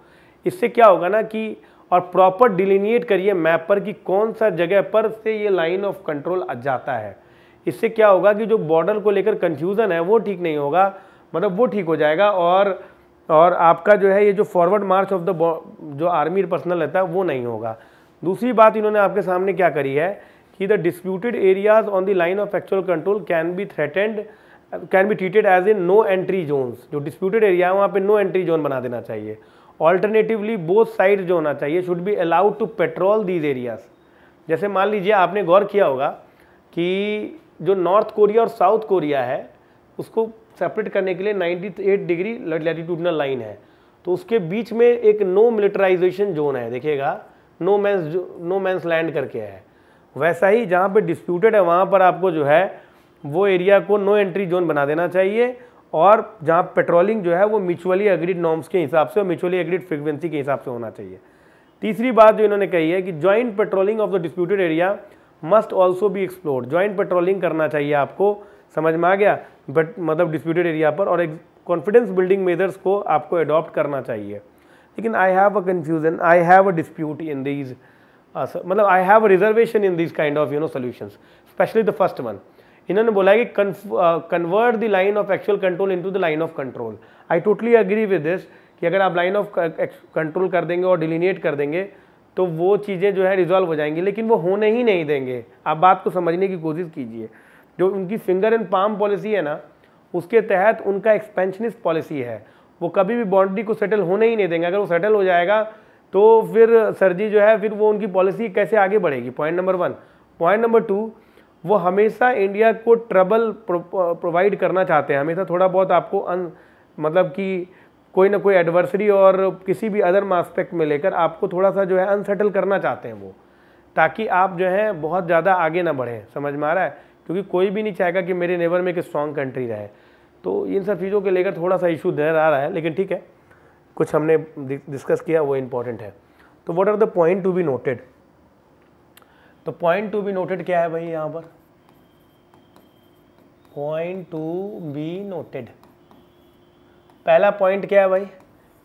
इससे क्या होगा ना कि और प्रॉपर डिलीनिएट करिए मैप पर कि कौन सा जगह पर से ये लाइन ऑफ कंट्रोल जाता है इससे क्या होगा कि जो बॉर्डर को लेकर कन्फ्यूज़न है वो ठीक नहीं होगा मतलब वो ठीक हो जाएगा और और आपका जो है ये जो फॉरवर्ड मार्च ऑफ द जो आर्मी पर्सनल रहता है वो नहीं होगा दूसरी बात इन्होंने आपके सामने क्या करी है कि the disputed areas on the line of actual control can be threatened can be treated as a no entry zones जो डिस्प्यूटेड एरिया है वहाँ पे नो एंट्री जोन बना देना चाहिए ऑल्टरनेटिवली बोथ साइड जो होना चाहिए should be allowed to patrol these areas जैसे मान लीजिए आपने गौर किया होगा कि जो नॉर्थ कोरिया और साउथ कोरिया है उसको सेपरेट करने के लिए 98 डिग्री लैटिट्यूडनल लाइन है तो उसके बीच में एक नो मिलिटराइजेशन जोन है देखिएगा no man's no man's land करके है वैसा ही जहाँ पे डिस्प्यूटेड है वहाँ पर आपको जो है वो एरिया को नो एंट्री जोन बना देना चाहिए और जहाँ पेट्रोलिंग जो है वो म्यूचुअली एग्रीड नॉर्म्स के हिसाब से और म्यूचुअली एग्रीड फ्रिक्वेंसी के हिसाब से होना चाहिए तीसरी बात जो इन्होंने कही है कि joint patrolling of the disputed area must also भी एक्सप्लोर ज्वाइंट पेट्रोलिंग करना चाहिए आपको समझ में आ गया बट मतलब डिस्प्यूटेड एरिया पर और एक कॉन्फिडेंस बिल्डिंग मेजर्स को आपको अडॉप्ट करना चाहिए लेकिन I have a confusion I have a dispute in these मतलब I have a reservation in these kind of you know solutions specially the first one इन्होंने बोला है कि convert the line of actual control into the line of control I totally agree with this कि अगर आप line of control कर देंगे और डिलिनेट कर देंगे तो वो चीज़ें जो है रिजॉल्व हो जाएंगी लेकिन वो होने ही नहीं देंगे आप बात को समझने की कोशिश कीजिए जो उनकी फिंगर एंड पाम पॉलिसी है ना उसके तहत उनका एक्सपेंशनिस्ट पॉलिसी है वो कभी भी बाउंड्री को सेटल होने ही नहीं देंगे अगर वो सेटल हो जाएगा तो फिर सर जी जो है फिर वो उनकी पॉलिसी कैसे आगे बढ़ेगी point number one point number two वो हमेशा इंडिया को ट्रबल प्रोवाइड करना चाहते हैं हमेशा थोड़ा बहुत आपको अन मतलब कि कोई ना कोई एडवर्सरी और किसी भी अदर आस्पेक्ट में लेकर आपको थोड़ा सा जो है अनसेटल करना चाहते हैं वो ताकि आप जो है बहुत ज़्यादा आगे ना बढ़ें समझ में आ रहा है क्योंकि कोई भी नहीं चाहेगा कि मेरे नेबर में एक स्ट्रॉन्ग कंट्री रहे तो इन सब चीज़ों को लेकर थोड़ा सा इशू देर आ रहा है लेकिन ठीक है कुछ हमने डिस्कस किया वो इम्पॉर्टेंट है तो what are the point to be noted तो पॉइंट टू बी नोटेड क्या है भाई यहाँ पर पॉइंट टू बी नोटेड पहला पॉइंट क्या है भाई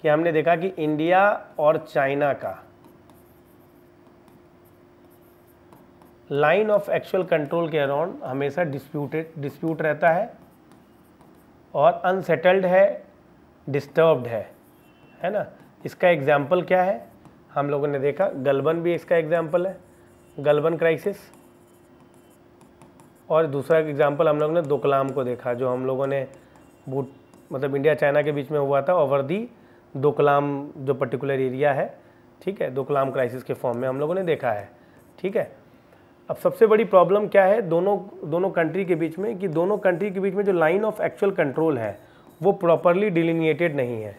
कि हमने देखा कि इंडिया और चाइना का लाइन ऑफ एक्चुअल कंट्रोल के अराउंड हमेशा डिस्प्यूटेड डिस्प्यूट रहता है और अनसेटल्ड है डिस्टर्ब्ड है है ना इसका एग्जाम्पल क्या है हम लोगों ने देखा गलबन भी इसका एग्जाम्पल है गलबन क्राइसिस और दूसरा एग्जाम्पल हम लोग ने दोकलाम को देखा जो हम लोगों ने बूट मतलब इंडिया चाइना के बीच में हुआ था ओवर दी दोकलाम जो पर्टिकुलर एरिया है ठीक है दोकलाम क्राइसिस के फॉर्म में हम लोगों ने देखा है ठीक है अब सबसे बड़ी प्रॉब्लम क्या है दोनों दोनों कंट्री के बीच में कि दोनों कंट्री के बीच में जो लाइन ऑफ एक्चुअल कंट्रोल है वो प्रॉपरली डिलीनिएटेड नहीं है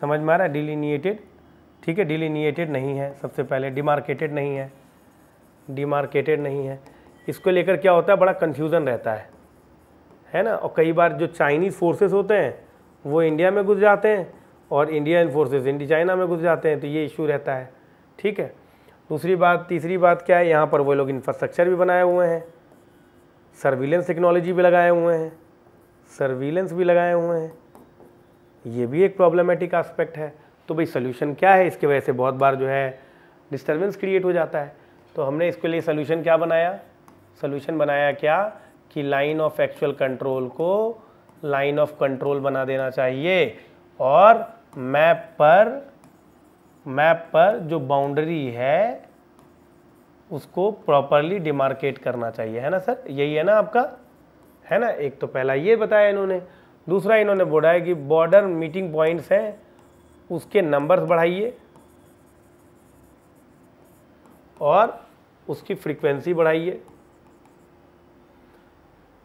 समझ में आ रहा है डिलीनिएटेड ठीक है डिलीनिएटेड नहीं है सबसे पहले डिमार्केटेड नहीं है डिमार्केटेड नहीं है इसको लेकर क्या होता है बड़ा कन्फ्यूज़न रहता है है ना और कई बार जो चाइनीज़ फोर्सेस होते हैं वो इंडिया में घुस जाते हैं और इंडियन फोर्सेज इंडी चाइना में घुस जाते हैं तो ये इशू रहता है ठीक है दूसरी बात तीसरी बात क्या है यहाँ पर वो लोग इंफ्रास्ट्रक्चर भी बनाए हुए हैं सर्विलेंस टेक्नोलॉजी भी लगाए हुए हैं सर्विलेंस भी लगाए हुए हैं ये भी एक प्रॉब्लमेटिक आस्पेक्ट है तो भाई सोल्यूशन क्या है इसके वजह से बहुत बार जो है डिस्टर्बेंस क्रिएट हो जाता है तो हमने इसके लिए सोल्यूशन क्या बनाया सोल्यूशन बनाया क्या कि लाइन ऑफ एक्चुअल कंट्रोल को लाइन ऑफ कंट्रोल बना देना चाहिए और मैप पर मैप पर जो बाउंड्री है उसको प्रॉपरली डिमार्केट करना चाहिए है ना सर यही है ना आपका है ना एक तो पहला ये बताया इन्होंने दूसरा इन्होंने बोला है कि बॉर्डर मीटिंग पॉइंट्स हैं उसके नंबर्स बढ़ाइए और उसकी फ्रीक्वेंसी बढ़ाइए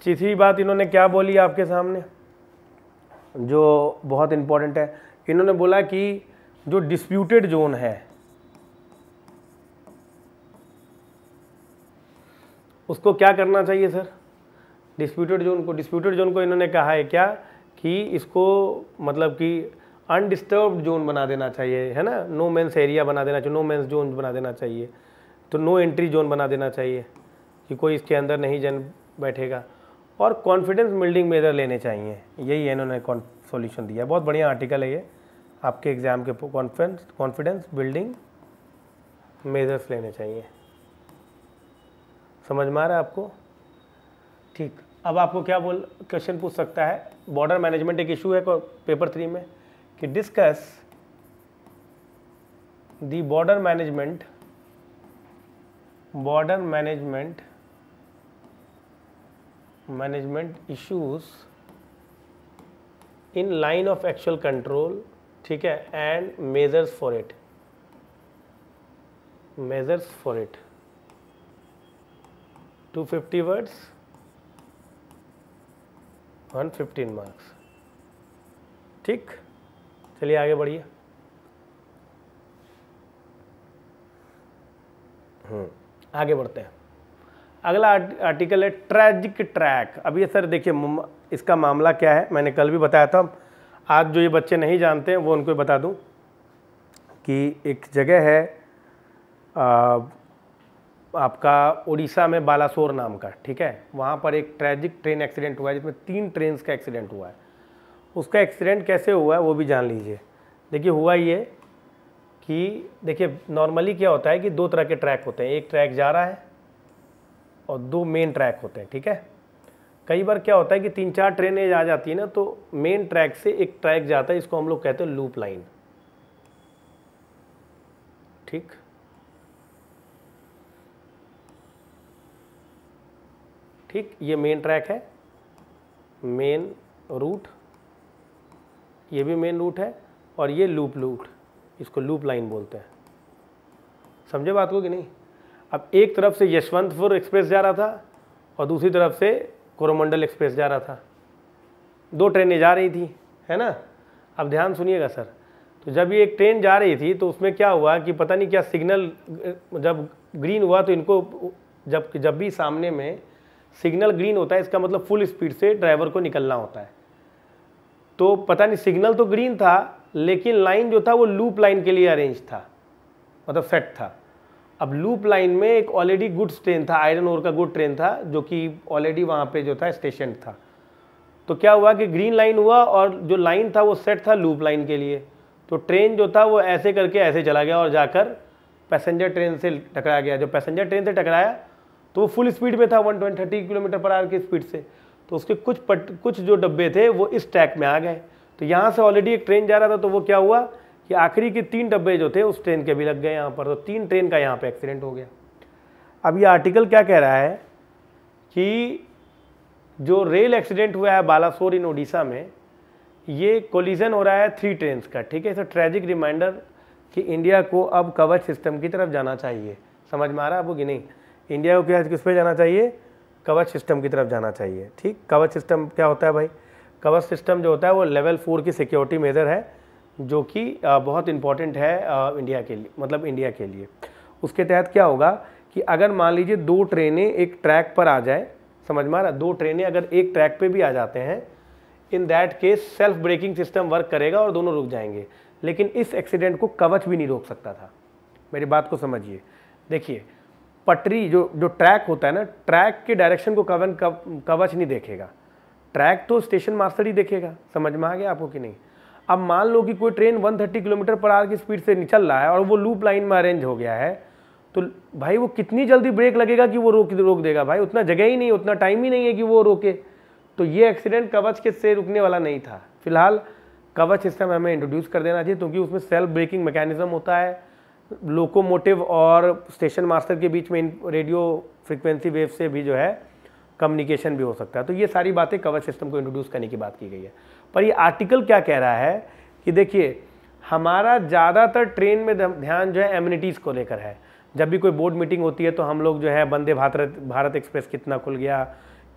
तीसरी बात इन्होंने क्या बोली आपके सामने जो बहुत इंपॉर्टेंट है इन्होंने बोला कि जो डिस्प्यूटेड जोन है उसको क्या करना चाहिए सर डिस्प्यूटेड जोन को डिस्प्यूटेड जोन को इन्होंने कहा है क्या कि इसको मतलब कि अनडिस्टर्ब जोन बना देना चाहिए है ना नो मेंस एरिया बना देना चाहिए नो मेंस जोन बना देना चाहिए तो नो एंट्री जोन बना देना चाहिए कि कोई इसके अंदर नहीं जन बैठेगा और कॉन्फिडेंस बिल्डिंग मेजर लेने चाहिए यही इन्होंने सोल्यूशन दिया बहुत बढ़िया आर्टिकल है ये आपके एग्ज़ाम के कॉन्फिडेंस कॉन्फिडेंस बिल्डिंग मेजर्स लेने चाहिए समझ में आ रहा है आपको ठीक अब आपको क्या बोल क्वेश्चन पूछ सकता है बॉर्डर मैनेजमेंट एक इशू है पेपर थ्री में कि discuss the border management border management management issues in line of actual control ठीक है and measures for it measures for it 250 words 115 marks ठीक चलिए आगे बढ़िए हम्म आगे बढ़ते हैं अगला आर्टिकल है ट्रैजिक ट्रैक अब ये सर देखिए इसका मामला क्या है मैंने कल भी बताया था आज जो ये बच्चे नहीं जानते हैं वो उनको बता दूं कि एक जगह है आ, आपका उड़ीसा में बालासोर नाम का ठीक है वहाँ पर एक ट्रैजिक ट्रेन एक्सीडेंट हुआ है जिसमें तीन ट्रेन का एक्सीडेंट हुआ है उसका एक्सीडेंट कैसे हुआ है वो भी जान लीजिए देखिए हुआ ये कि देखिए नॉर्मली क्या होता है कि दो तरह के ट्रैक होते हैं एक ट्रैक जा रहा है और दो मेन ट्रैक होते हैं ठीक है कई बार क्या होता है कि तीन चार ट्रेनें आ जाती हैं ना तो मेन ट्रैक से एक ट्रैक जाता है इसको हम लोग कहते हैं लूप लाइन ठीक ठीक ये मेन ट्रैक है मेन रूट ये भी मेन रूट है और ये लूप लूट इसको लूप लाइन बोलते हैं समझे बात को कि नहीं अब एक तरफ से यशवंतपुर एक्सप्रेस जा रहा था और दूसरी तरफ से कोरोमंडल एक्सप्रेस जा रहा था दो ट्रेनें जा रही थी है ना अब ध्यान सुनिएगा सर तो जब ये एक ट्रेन जा रही थी तो उसमें क्या हुआ कि पता नहीं क्या सिग्नल जब ग्रीन हुआ तो इनको जब जब भी सामने में सिग्नल ग्रीन होता है इसका मतलब फुल स्पीड से ड्राइवर को निकलना होता है तो पता नहीं सिग्नल तो ग्रीन था लेकिन लाइन जो था वो लूप लाइन के लिए अरेंज था मतलब सेट था अब लूप लाइन में एक ऑलरेडी गुड्स ट्रेन था आयरन ओर का गुड ट्रेन था जो कि ऑलरेडी वहाँ पे जो था स्टेशन था तो क्या हुआ कि ग्रीन लाइन हुआ और जो लाइन था वो सेट था लूप लाइन के लिए तो ट्रेन जो था वो ऐसे करके ऐसे चला गया और जाकर पैसेंजर ट्रेन से टकराया गया जब पैसेंजर ट्रेन से टकराया तो वो फुल स्पीड में था वन किलोमीटर पर आवर की स्पीड से तो उसके कुछ पट कुछ जो डब्बे थे वो इस ट्रैक में आ गए तो यहाँ से ऑलरेडी एक ट्रेन जा रहा था तो वो क्या हुआ कि आखिरी के तीन डब्बे जो थे उस ट्रेन के भी लग गए यहाँ पर तो तीन ट्रेन का यहाँ पर एक्सीडेंट हो गया अब ये आर्टिकल क्या कह रहा है कि जो रेल एक्सीडेंट हुआ है बालासोर इन ओडिशा में ये कोलिजन हो रहा है थ्री ट्रेन्स का ठीक है तो ट्रैजिक रिमाइंडर कि इंडिया को अब कवच सिस्टम की तरफ जाना चाहिए समझ में आ रहा है आपको कि नहीं इंडिया को क्या किस पे जाना चाहिए कवच सिस्टम की तरफ जाना चाहिए ठीक कवच सिस्टम क्या होता है भाई कवर सिस्टम जो होता है वो लेवल फोर की सिक्योरिटी मेज़र है जो कि बहुत इंपॉर्टेंट है इंडिया के लिए मतलब इंडिया के लिए उसके तहत क्या होगा कि अगर मान लीजिए दो ट्रेनें एक ट्रैक पर आ जाए समझ में आ रहा दो ट्रेनें अगर एक ट्रैक पे भी आ जाते हैं in that case self braking system work करेगा और दोनों रुक जाएंगे लेकिन इस एक्सीडेंट को कवच भी नहीं रोक सकता था मेरी बात को समझिए देखिए पटरी जो जो ट्रैक होता है ना ट्रैक के डायरेक्शन को कवन कवच नहीं देखेगा ट्रैक तो स्टेशन मास्टर ही देखेगा समझ में आ गया आपको कि नहीं अब मान लो कि कोई ट्रेन 130 किलोमीटर पर आर की स्पीड से निचल रहा है और वो लूप लाइन में अरेंज हो गया है तो भाई वो कितनी जल्दी ब्रेक लगेगा कि वो रोक रोक देगा भाई उतना जगह ही नहीं उतना टाइम ही नहीं है कि वो रोके तो ये एक्सीडेंट कवच के से रुकने वाला नहीं था फिलहाल कवच इस समय हमें इंट्रोड्यूस कर देना चाहिए क्योंकि उसमें सेल्फ ब्रेकिंग मैकेनिज्म होता है लोकोमोटिव और स्टेशन मास्टर के बीच में रेडियो फ्रिक्वेंसी वेव से भी जो है कम्युनिकेशन भी हो सकता है तो ये सारी बातें कवर सिस्टम को इंट्रोड्यूस करने की बात की गई है पर ये आर्टिकल क्या कह रहा है कि देखिए हमारा ज़्यादातर ट्रेन में ध्यान जो है एम्यूनिटीज़ को लेकर है जब भी कोई बोर्ड मीटिंग होती है तो हम लोग जो है वंदे भारत भारत एक्सप्रेस कितना खुल गया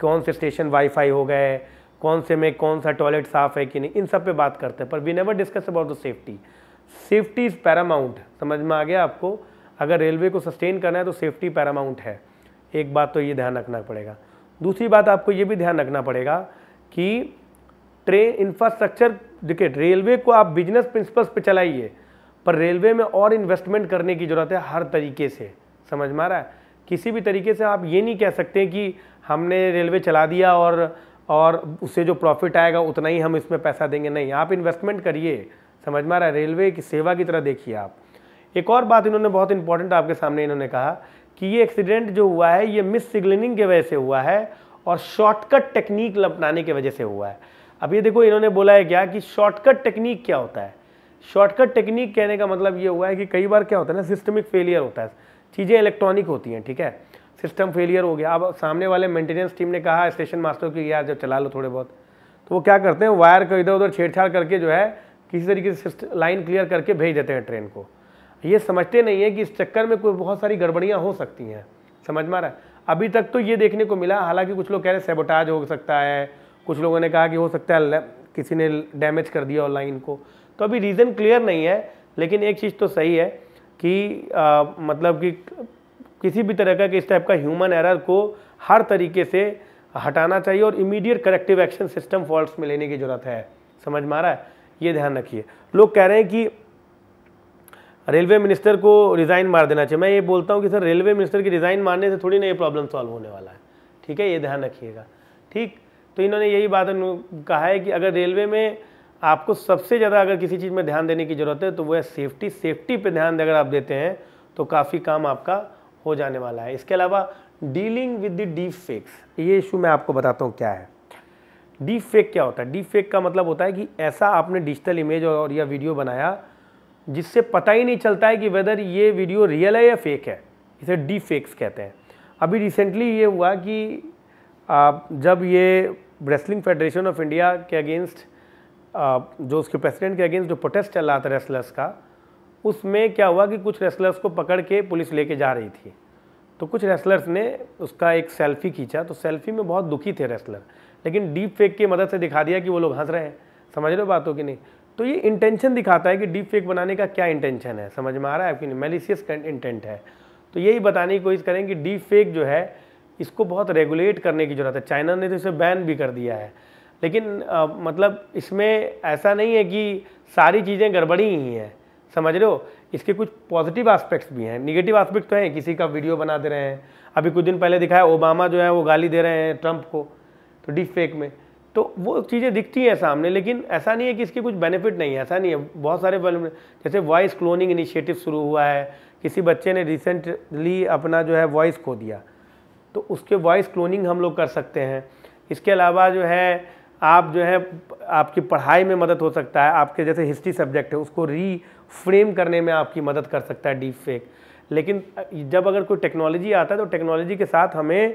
कौन से स्टेशन वाईफाई हो गए कौन से में कौन सा टॉयलेट साफ़ है कि नहीं इन सब पे बात करते हैं पर we never discuss about the safety safety is paramount समझ में आ गया आपको अगर रेलवे को सस्टेन करना है तो सेफ्टी पैरामाउंट है एक बात तो ये ध्यान रखना पड़ेगा दूसरी बात आपको ये भी ध्यान रखना पड़ेगा कि ट्रेन इंफ्रास्ट्रक्चर देखिए रेलवे को आप बिजनेस प्रिंसिपल्स पे चलाइए पर रेलवे में और इन्वेस्टमेंट करने की ज़रूरत है हर तरीके से समझ में आ रहा है किसी भी तरीके से आप ये नहीं कह सकते कि हमने रेलवे चला दिया और और उससे जो प्रॉफिट आएगा उतना ही हम इसमें पैसा देंगे नहीं आप इन्वेस्टमेंट करिए समझ में आ रहा है रेलवे की सेवा की तरह देखिए आप एक और बात इन्होंने बहुत इंपॉर्टेंट आपके सामने इन्होंने कहा कि ये एक्सीडेंट जो हुआ है ये मिस सिग्नलिंग की वजह से हुआ है और शॉर्टकट टेक्निक अपनाने की वजह से हुआ है अब ये देखो इन्होंने बोला है क्या कि शॉर्टकट टेक्निक क्या होता है शॉर्टकट टेक्निक कहने का मतलब ये हुआ है कि कई बार क्या होता है ना सिस्टमिक फेलियर होता है चीज़ें इलेक्ट्रॉनिक होती हैं ठीक है सिस्टम फेलियर हो गया अब सामने वाले मेंटेनेंस टीम ने कहा स्टेशन मास्टर को यार जब चला लो थोड़े बहुत तो वो क्या करते हैं वायर को इधर उधर छेड़छाड़ करके जो है किसी तरीके से लाइन क्लियर करके भेज देते हैं ट्रेन को ये समझते नहीं है कि इस चक्कर में कोई बहुत सारी गड़बड़ियाँ हो सकती हैं समझ में आ रहा है अभी तक तो ये देखने को मिला हालांकि कुछ लोग कह रहे हैं सेबोटाज हो सकता है कुछ लोगों ने कहा कि हो सकता है किसी ने डैमेज कर दिया ऑनलाइन को तो अभी रीज़न क्लियर नहीं है लेकिन एक चीज़ तो सही है कि आ, मतलब कि किसी भी तरह का कि इस टाइप का ह्यूमन एरर को हर तरीके से हटाना चाहिए और immediate corrective action system faults में लेने की ज़रूरत है समझ में आ रहा है ये ध्यान रखिए लोग कह रहे हैं कि रेलवे मिनिस्टर को रिज़ाइन मार देना चाहिए मैं ये बोलता हूँ कि सर रेलवे मिनिस्टर की रिज़ाइन मारने से थोड़ी ना ये प्रॉब्लम सॉल्व होने वाला है ठीक है ये ध्यान रखिएगा ठीक तो इन्होंने यही बात कहा है कि अगर रेलवे में आपको सबसे ज़्यादा अगर किसी चीज़ में ध्यान देने की ज़रूरत है तो वह सेफ्टी सेफ्टी पर ध्यान अगर आप देते हैं तो काफ़ी काम आपका हो जाने वाला है इसके अलावा dealing with the deep fakes ये इशू मैं आपको बताता हूँ क्या है डीप फेक क्या होता है डीप फेक का मतलब होता है कि ऐसा आपने डिजिटल इमेज और या वीडियो बनाया जिससे पता ही नहीं चलता है कि वेदर ये वीडियो रियल है या फेक है इसे डी फेक्स कहते हैं अभी रिसेंटली ये हुआ कि जब ये रेसलिंग फेडरेशन ऑफ इंडिया के अगेंस्ट जो उसके प्रेसिडेंट के अगेंस्ट जो प्रोटेस्ट चल रहा था रेसलर्स का उसमें क्या हुआ कि कुछ रेसलर्स को पकड़ के पुलिस लेके जा रही थी तो कुछ रेसलर्स ने उसका एक सेल्फी खींचा तो सेल्फी में बहुत दुखी थे रेसलर लेकिन डीप फेक की मदद से दिखा दिया कि वो लोग हंस रहे हैं समझ रहे हो बातों की नहीं तो ये इंटेंशन दिखाता है कि डीप फेक बनाने का क्या इंटेंशन है समझ में आ रहा है आपकी मेलिशियस इंटेंट है तो यही बताने की कोशिश करें कि डीप फेक जो है इसको बहुत रेगुलेट करने की ज़रूरत है चाइना ने तो इसे बैन भी कर दिया है लेकिन आ, मतलब इसमें ऐसा नहीं है कि सारी चीज़ें गड़बड़ी ही हैं समझ रहे हो इसके कुछ पॉजिटिव आस्पेक्ट्स भी हैं निगेटिव आस्पेक्ट तो हैं किसी का वीडियो बना दे रहे हैं अभी कुछ दिन पहले दिखाया ओबामा जो है वो गाली दे रहे हैं ट्रंप को तो डीप फेक में तो वो चीज़ें दिखती हैं सामने लेकिन ऐसा नहीं है कि इसके कुछ बेनिफिट नहीं है ऐसा नहीं है बहुत सारे जैसे वॉइस क्लोनिंग इनिशिएटिव शुरू हुआ है किसी बच्चे ने रिसेंटली अपना जो है वॉइस खो दिया तो उसके वॉइस क्लोनिंग हम लोग कर सकते हैं इसके अलावा जो है आप जो है आपकी पढ़ाई में मदद हो सकता है आपके जैसे हिस्ट्री सब्जेक्ट है उसको री फ्रेम करने में आपकी मदद कर सकता है डीप फेक लेकिन जब अगर कोई टेक्नोलॉजी आता है तो टेक्नोलॉजी के साथ हमें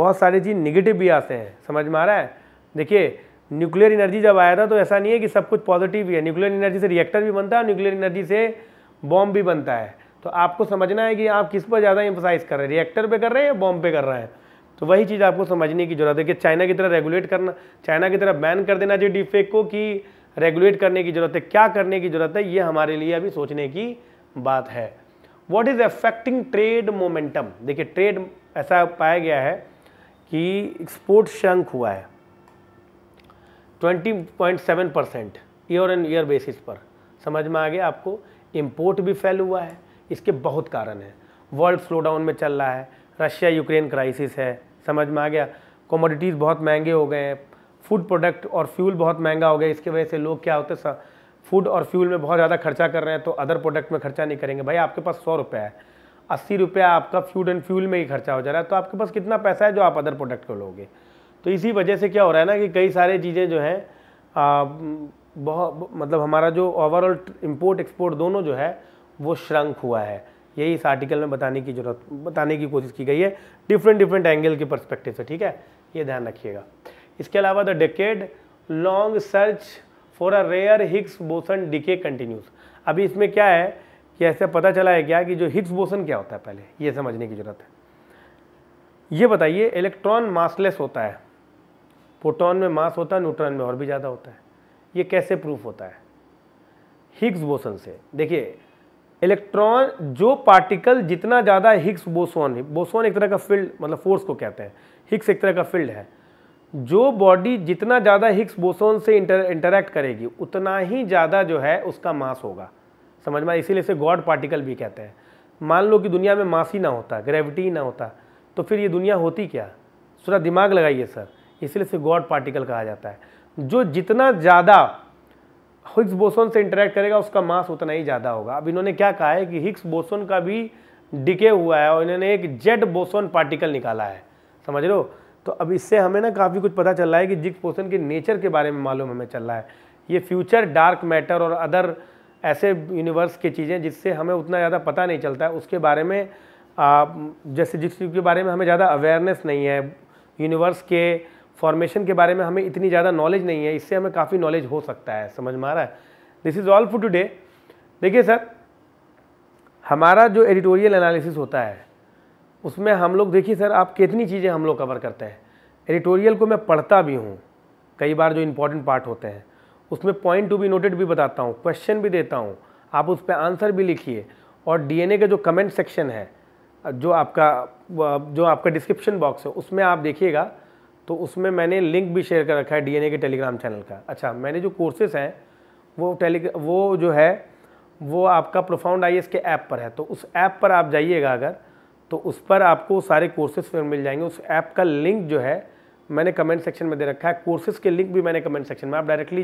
बहुत सारी चीज़ निगेटिव भी आते हैं समझ में आ रहा है देखिए न्यूक्लियर एनर्जी जब आया था तो ऐसा नहीं है कि सब कुछ पॉजिटिव ही है न्यूक्लियर एनर्जी से रिएक्टर भी बनता है और न्यूक्लियर एनर्जी से बॉम्ब भी बनता है तो आपको समझना है कि आप किस पर ज़्यादा एम्फोसाइज कर रहे हैं रिएक्टर पर कर रहे हैं या बॉम्ब पर कर रहे हैं तो वही चीज़ आपको समझने की जरूरत है कि चाइना की तरह रेगुलेट करना चाइना की तरह बैन कर देना चाहिए डीफेक को कि रेगुलेट करने की ज़रूरत है क्या करने की ज़रूरत है ये हमारे लिए अभी सोचने की बात है what is affecting trade momentum देखिए ट्रेड ऐसा पाया गया है कि एक्सपोर्ट शंक हुआ है 20.7 percent year and year basis पर समझ में आ गया आपको इम्पोर्ट भी फैल हुआ है इसके बहुत कारण हैं वर्ल्ड स्लो डाउन में चल रहा है रशिया यूक्रेन क्राइसिस है समझ में आ गया कॉमोडिटीज़ बहुत महंगे हो गए हैं फूड प्रोडक्ट और फ्यूल बहुत महंगा हो गया इसके वजह से लोग क्या होते हैं फूड और फ्यूल में बहुत ज़्यादा खर्चा कर रहे हैं तो अदर प्रोडक्ट में खर्चा नहीं करेंगे भाई आपके पास सौ रुपया है अस्सी रुपया आपका फ्यूड एंड फ्यूल में ही खर्चा हो जा रहा है तो आपके पास कितना पैसा है जो आप अदर प्रोडक्ट को लोगे तो इसी वजह से क्या हो रहा है ना कि कई सारे चीज़ें जो हैं बहुत मतलब हमारा जो ओवरऑल इम्पोर्ट एक्सपोर्ट दोनों जो है वो श्रंक हुआ है यही इस आर्टिकल में बताने की जरूरत बताने की कोशिश की गई है डिफरेंट डिफरेंट एंगल के परस्पेक्टिव से ठीक है ये ध्यान रखिएगा इसके अलावा the decade long search for a rare Higgs boson decay continues अभी इसमें क्या है कि ऐसे पता चला है क्या कि जो हिक्स बोसन क्या होता है पहले ये समझने की ज़रूरत है ये बताइए इलेक्ट्रॉन मासलेस होता है प्रोटॉन में मास होता है न्यूट्रॉन में और भी ज़्यादा होता है ये कैसे प्रूफ होता है हिग्स बोसन से देखिए इलेक्ट्रॉन जो पार्टिकल जितना ज़्यादा हिग्स बोसोन बोसोन एक तरह का फील्ड मतलब फोर्स को कहते हैं हिग्स एक तरह का फील्ड है जो बॉडी जितना ज़्यादा हिग्स बोसोन से इंटर इंटरेक्ट करेगी उतना ही ज़्यादा जो है उसका मास होगा समझ में इसीलिए इसे गॉड पार्टिकल भी कहते हैं मान लो कि दुनिया में मास ही ना होता ग्रेविटी ही ना होता तो फिर ये दुनिया होती क्या थोड़ा दिमाग लगाइए सर इसलिए इसे गॉड पार्टिकल कहा जाता है जो जितना ज़्यादा हिग्स बोसोन से इंटरेक्ट करेगा उसका मास उतना ही ज़्यादा होगा अब इन्होंने क्या कहा है कि हिग्स बोसोन का भी डिके हुआ है और इन्होंने एक जेड बोसोन पार्टिकल निकाला है समझ लो तो अब इससे हमें ना काफ़ी कुछ पता चल रहा है कि जिक्स बोसोन के नेचर के बारे में मालूम हमें चल रहा है ये फ्यूचर डार्क मैटर और अदर ऐसे यूनिवर्स की चीज़ें जिससे हमें उतना ज़्यादा पता नहीं चलता है उसके बारे में आ, जैसे जिक्स के बारे में हमें ज़्यादा अवेयरनेस नहीं है यूनिवर्स के फॉर्मेशन के बारे में हमें इतनी ज़्यादा नॉलेज नहीं है इससे हमें काफ़ी नॉलेज हो सकता है समझ में आ रहा है this is all for today देखिए सर हमारा जो एडिटोरियल एनालिसिस होता है उसमें हम लोग देखिए सर आप कितनी चीज़ें हम लोग कवर करते हैं एडिटोरियल को मैं पढ़ता भी हूँ कई बार जो इम्पोर्टेंट पार्ट होते हैं उसमें पॉइंट टू बी नोटेड भी बताता हूँ क्वेश्चन भी देता हूँ आप उस पर आंसर भी लिखिए और डीएनए का जो कमेंट सेक्शन है जो आपका जो आपका डिस्क्रिप्शन बॉक्स है उसमें आप देखिएगा तो उसमें मैंने लिंक भी शेयर कर रखा है डीएनए के टेलीग्राम चैनल का अच्छा मैंने जो कोर्सेज हैं वो टेली वो जो है वो आपका प्रोफाउंड आई के ऐप पर है तो उस ऐप पर आप जाइएगा अगर तो उस पर आपको सारे कोर्सेज फिर मिल जाएंगे उस ऐप का लिंक जो है मैंने कमेंट सेक्शन में दे रखा है कोर्सेज़ के लिंक भी मैंने कमेंट सेक्शन में आप डायरेक्टली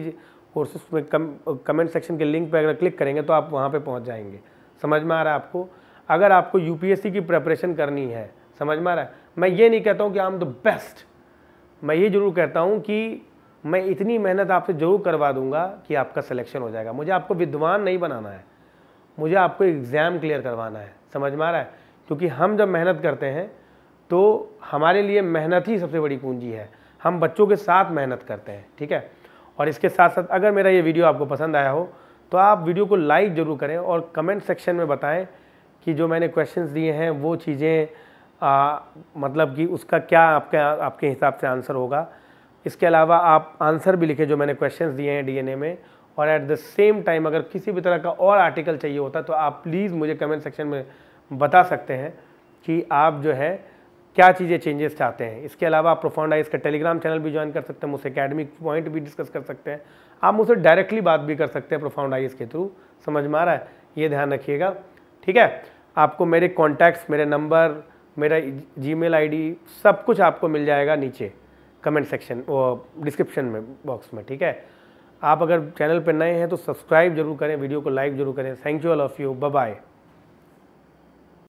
कोर्सेज में कम कमेंट सेक्शन के लिंक पर अगर क्लिक करेंगे तो आप वहाँ पर पहुँच जाएंगे समझ में आ रहा है आपको अगर आपको यू की प्रेपरेशन करनी है समझ में आ रहा है मैं ये नहीं कहता हूँ कि आई एम द बेस्ट मैं ये ज़रूर कहता हूँ कि मैं इतनी मेहनत आपसे ज़रूर करवा दूंगा कि आपका सिलेक्शन हो जाएगा मुझे आपको विद्वान नहीं बनाना है मुझे आपको एग्ज़ाम क्लियर करवाना है समझ में आ रहा है क्योंकि हम जब मेहनत करते हैं तो हमारे लिए मेहनत ही सबसे बड़ी पूंजी है हम बच्चों के साथ मेहनत करते हैं ठीक है और इसके साथ साथ अगर मेरा ये वीडियो आपको पसंद आया हो तो आप वीडियो को लाइक ज़रूर करें और कमेंट सेक्शन में बताएं कि जो मैंने क्वेश्चंस दिए हैं वो चीज़ें आ, मतलब कि उसका क्या आपके आपके हिसाब से आंसर होगा इसके अलावा आप आंसर भी लिखें जो मैंने क्वेश्चन दिए हैं डीएनए में और एट द सेम टाइम अगर किसी भी तरह का और आर्टिकल चाहिए होता तो आप प्लीज़ मुझे कमेंट सेक्शन में बता सकते हैं कि आप जो है क्या चीज़ें चेंजेस चाहते हैं इसके अलावा आप प्रोफाउंडाइज का टेलीग्राम चैनल भी ज्वाइन कर सकते हैं मुझसे अकेडमिक पॉइंट भी डिस्कस कर सकते हैं आप मुझसे डायरेक्टली बात भी कर सकते हैं प्रोफाउंडाइज के थ्रू समझ में आ रहा है ये ध्यान रखिएगा ठीक है आपको मेरे कॉन्टैक्ट्स मेरे नंबर मेरा जी मेल सब कुछ आपको मिल जाएगा नीचे कमेंट सेक्शन वो डिस्क्रिप्शन में बॉक्स में ठीक है आप अगर चैनल पर नए हैं तो सब्सक्राइब जरूर करें वीडियो को लाइक जरूर करें thank you all of you bye